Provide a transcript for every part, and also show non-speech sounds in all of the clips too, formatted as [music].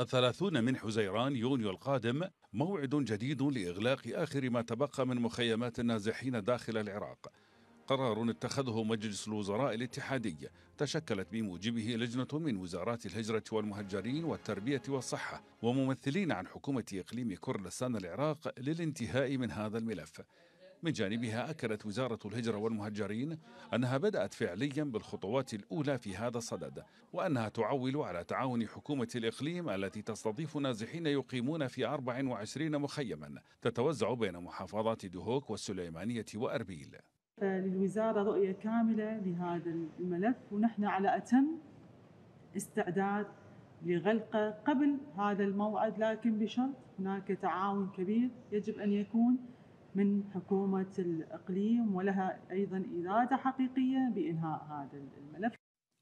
الثلاثون من حزيران يونيو القادم موعد جديد لإغلاق آخر ما تبقى من مخيمات النازحين داخل العراق قرار اتخذه مجلس الوزراء الاتحادي تشكلت بموجبه لجنة من وزارات الهجرة والمهجرين والتربية والصحة وممثلين عن حكومة إقليم كردستان العراق للانتهاء من هذا الملف من جانبها أكدت وزارة الهجرة والمهجرين أنها بدأت فعليا بالخطوات الأولى في هذا الصدد وأنها تعول على تعاون حكومة الإقليم التي تستضيف نازحين يقيمون في 24 مخيما تتوزع بين محافظات دهوك والسليمانية وأربيل للوزارة رؤية كاملة لهذا الملف ونحن على أتم استعداد لغلقه قبل هذا الموعد لكن بشرط هناك تعاون كبير يجب أن يكون من حكومة الإقليم ولها أيضا إرادة حقيقية بإنهاء هذا الملف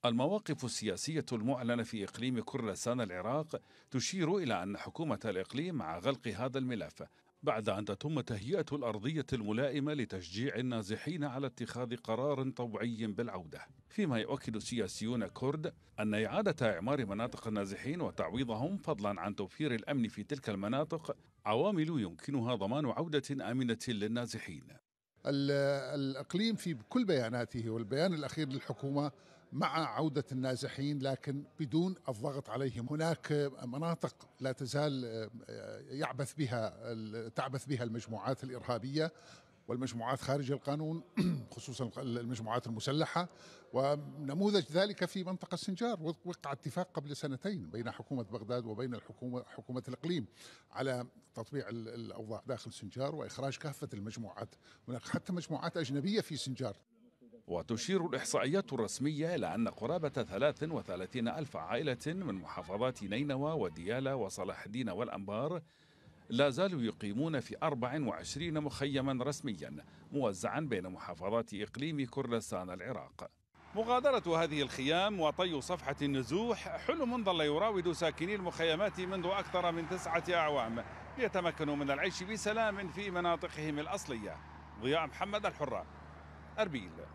المواقف السياسية المعلنة في إقليم كردستان العراق تشير إلى أن حكومة الإقليم مع غلق هذا الملف بعد أن تتم تهيئة الأرضية الملائمة لتشجيع النازحين على اتخاذ قرار طوعي بالعودة فيما يؤكد سياسيون كرد أن إعادة إعمار مناطق النازحين وتعويضهم فضلا عن توفير الأمن في تلك المناطق عوامل يمكنها ضمان عودة آمنة للنازحين الأقليم في كل بياناته والبيان الأخير للحكومة مع عودة النازحين لكن بدون الضغط عليهم هناك مناطق لا تزال آه، يعبث بها تعبث بها المجموعات الإرهابية والمجموعات خارج القانون [clears throat] خصوصا المجموعات المسلحة ونموذج ذلك في منطقة سنجار وقع اتفاق قبل سنتين بين حكومة بغداد وبين الحكومة حكومة الإقليم على تطبيع الأوضاع داخل سنجار وإخراج كافة المجموعات هناك حتى مجموعات أجنبية في سنجار وتشير الإحصائيات الرسمية إلى أن قرابة 33 ألف عائلة من محافظات نينوى وديالى وصلاح الدين والأنبار لا زالوا يقيمون في 24 مخيما رسميا موزعا بين محافظات إقليم كردستان العراق مغادرة هذه الخيام وطي صفحة النزوح حلم ظل يراود ساكني المخيمات منذ أكثر من تسعة أعوام ليتمكنوا من العيش بسلام في مناطقهم الأصلية ضياء محمد الحرة أربيل